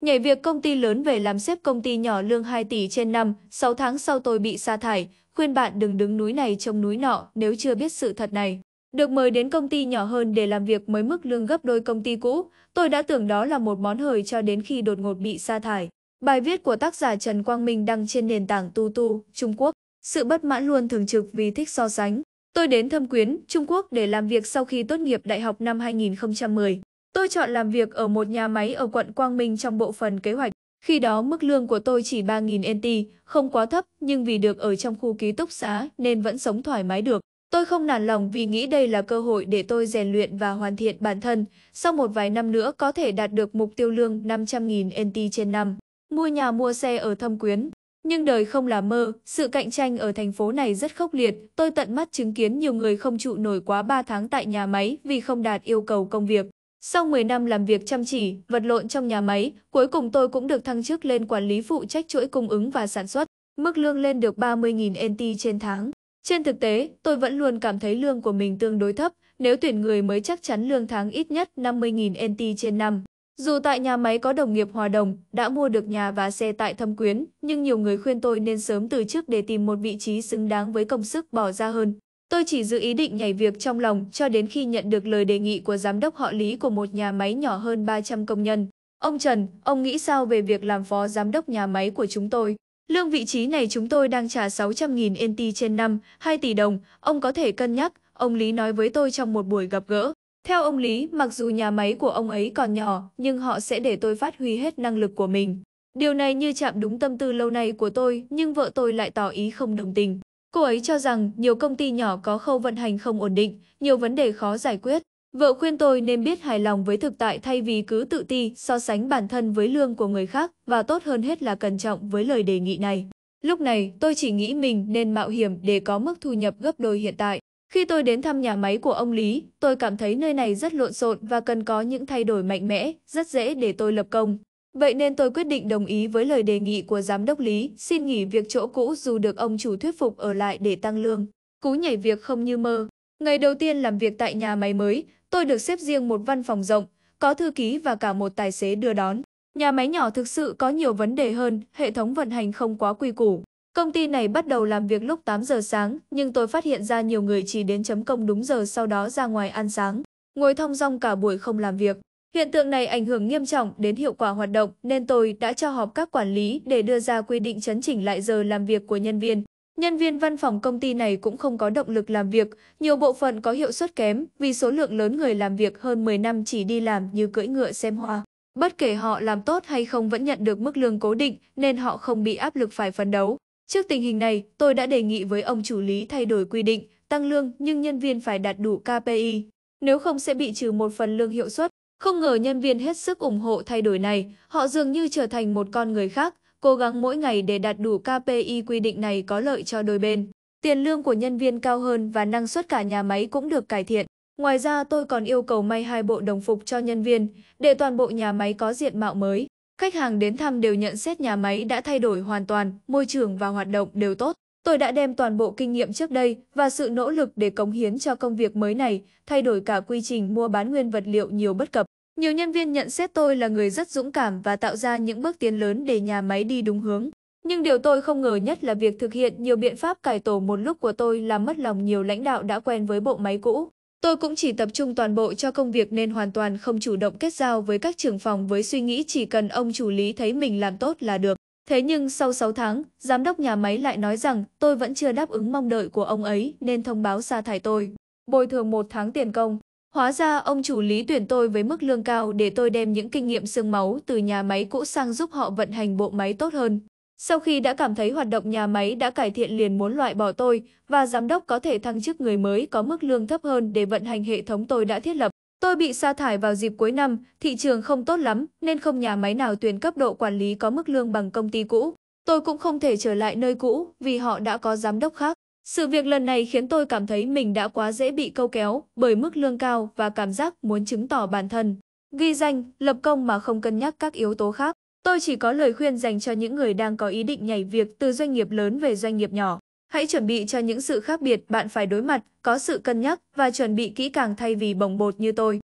Nhảy việc công ty lớn về làm xếp công ty nhỏ lương 2 tỷ trên năm, 6 tháng sau tôi bị sa thải, khuyên bạn đừng đứng núi này trông núi nọ nếu chưa biết sự thật này. Được mời đến công ty nhỏ hơn để làm việc mới mức lương gấp đôi công ty cũ, tôi đã tưởng đó là một món hời cho đến khi đột ngột bị sa thải. Bài viết của tác giả Trần Quang Minh đăng trên nền tảng Tutu, Trung Quốc. Sự bất mãn luôn thường trực vì thích so sánh. Tôi đến Thâm Quyến, Trung Quốc để làm việc sau khi tốt nghiệp đại học năm 2010. Tôi chọn làm việc ở một nhà máy ở quận Quang Minh trong bộ phần kế hoạch. Khi đó mức lương của tôi chỉ 3.000 NT, không quá thấp, nhưng vì được ở trong khu ký túc xá nên vẫn sống thoải mái được. Tôi không nản lòng vì nghĩ đây là cơ hội để tôi rèn luyện và hoàn thiện bản thân, sau một vài năm nữa có thể đạt được mục tiêu lương 500.000 NT trên năm. Mua nhà mua xe ở Thâm Quyến. Nhưng đời không là mơ, sự cạnh tranh ở thành phố này rất khốc liệt, tôi tận mắt chứng kiến nhiều người không trụ nổi quá 3 tháng tại nhà máy vì không đạt yêu cầu công việc. Sau 10 năm làm việc chăm chỉ, vật lộn trong nhà máy, cuối cùng tôi cũng được thăng chức lên quản lý phụ trách chuỗi cung ứng và sản xuất, mức lương lên được 30.000 NT trên tháng. Trên thực tế, tôi vẫn luôn cảm thấy lương của mình tương đối thấp, nếu tuyển người mới chắc chắn lương tháng ít nhất 50.000 NT trên năm. Dù tại nhà máy có đồng nghiệp hòa đồng, đã mua được nhà và xe tại Thâm Quyến, nhưng nhiều người khuyên tôi nên sớm từ chức để tìm một vị trí xứng đáng với công sức bỏ ra hơn. Tôi chỉ giữ ý định nhảy việc trong lòng cho đến khi nhận được lời đề nghị của giám đốc họ lý của một nhà máy nhỏ hơn 300 công nhân. Ông Trần, ông nghĩ sao về việc làm phó giám đốc nhà máy của chúng tôi? Lương vị trí này chúng tôi đang trả 600.000 NT trên năm, 2 tỷ đồng, ông có thể cân nhắc, ông Lý nói với tôi trong một buổi gặp gỡ. Theo ông Lý, mặc dù nhà máy của ông ấy còn nhỏ, nhưng họ sẽ để tôi phát huy hết năng lực của mình. Điều này như chạm đúng tâm tư lâu nay của tôi, nhưng vợ tôi lại tỏ ý không đồng tình. Cô ấy cho rằng nhiều công ty nhỏ có khâu vận hành không ổn định, nhiều vấn đề khó giải quyết. Vợ khuyên tôi nên biết hài lòng với thực tại thay vì cứ tự ti so sánh bản thân với lương của người khác và tốt hơn hết là cẩn trọng với lời đề nghị này. Lúc này, tôi chỉ nghĩ mình nên mạo hiểm để có mức thu nhập gấp đôi hiện tại. Khi tôi đến thăm nhà máy của ông Lý, tôi cảm thấy nơi này rất lộn xộn và cần có những thay đổi mạnh mẽ, rất dễ để tôi lập công. Vậy nên tôi quyết định đồng ý với lời đề nghị của giám đốc Lý, xin nghỉ việc chỗ cũ dù được ông chủ thuyết phục ở lại để tăng lương. Cú nhảy việc không như mơ. Ngày đầu tiên làm việc tại nhà máy mới, tôi được xếp riêng một văn phòng rộng, có thư ký và cả một tài xế đưa đón. Nhà máy nhỏ thực sự có nhiều vấn đề hơn, hệ thống vận hành không quá quy củ. Công ty này bắt đầu làm việc lúc 8 giờ sáng, nhưng tôi phát hiện ra nhiều người chỉ đến chấm công đúng giờ sau đó ra ngoài ăn sáng, ngồi thong dong cả buổi không làm việc. Hiện tượng này ảnh hưởng nghiêm trọng đến hiệu quả hoạt động nên tôi đã cho họp các quản lý để đưa ra quy định chấn chỉnh lại giờ làm việc của nhân viên. Nhân viên văn phòng công ty này cũng không có động lực làm việc, nhiều bộ phận có hiệu suất kém vì số lượng lớn người làm việc hơn 10 năm chỉ đi làm như cưỡi ngựa xem hoa. Bất kể họ làm tốt hay không vẫn nhận được mức lương cố định nên họ không bị áp lực phải phấn đấu. Trước tình hình này, tôi đã đề nghị với ông chủ lý thay đổi quy định, tăng lương nhưng nhân viên phải đạt đủ KPI. Nếu không sẽ bị trừ một phần lương hiệu suất, không ngờ nhân viên hết sức ủng hộ thay đổi này, họ dường như trở thành một con người khác, cố gắng mỗi ngày để đạt đủ KPI quy định này có lợi cho đôi bên. Tiền lương của nhân viên cao hơn và năng suất cả nhà máy cũng được cải thiện. Ngoài ra tôi còn yêu cầu may hai bộ đồng phục cho nhân viên, để toàn bộ nhà máy có diện mạo mới. Khách hàng đến thăm đều nhận xét nhà máy đã thay đổi hoàn toàn, môi trường và hoạt động đều tốt. Tôi đã đem toàn bộ kinh nghiệm trước đây và sự nỗ lực để cống hiến cho công việc mới này, thay đổi cả quy trình mua bán nguyên vật liệu nhiều bất cập. Nhiều nhân viên nhận xét tôi là người rất dũng cảm và tạo ra những bước tiến lớn để nhà máy đi đúng hướng. Nhưng điều tôi không ngờ nhất là việc thực hiện nhiều biện pháp cải tổ một lúc của tôi làm mất lòng nhiều lãnh đạo đã quen với bộ máy cũ. Tôi cũng chỉ tập trung toàn bộ cho công việc nên hoàn toàn không chủ động kết giao với các trưởng phòng với suy nghĩ chỉ cần ông chủ lý thấy mình làm tốt là được. Thế nhưng sau 6 tháng, giám đốc nhà máy lại nói rằng tôi vẫn chưa đáp ứng mong đợi của ông ấy nên thông báo sa thải tôi. Bồi thường một tháng tiền công. Hóa ra ông chủ lý tuyển tôi với mức lương cao để tôi đem những kinh nghiệm xương máu từ nhà máy cũ sang giúp họ vận hành bộ máy tốt hơn. Sau khi đã cảm thấy hoạt động nhà máy đã cải thiện liền muốn loại bỏ tôi và giám đốc có thể thăng chức người mới có mức lương thấp hơn để vận hành hệ thống tôi đã thiết lập. Tôi bị sa thải vào dịp cuối năm, thị trường không tốt lắm nên không nhà máy nào tuyển cấp độ quản lý có mức lương bằng công ty cũ. Tôi cũng không thể trở lại nơi cũ vì họ đã có giám đốc khác. Sự việc lần này khiến tôi cảm thấy mình đã quá dễ bị câu kéo bởi mức lương cao và cảm giác muốn chứng tỏ bản thân, ghi danh, lập công mà không cân nhắc các yếu tố khác. Tôi chỉ có lời khuyên dành cho những người đang có ý định nhảy việc từ doanh nghiệp lớn về doanh nghiệp nhỏ. Hãy chuẩn bị cho những sự khác biệt bạn phải đối mặt, có sự cân nhắc và chuẩn bị kỹ càng thay vì bồng bột như tôi.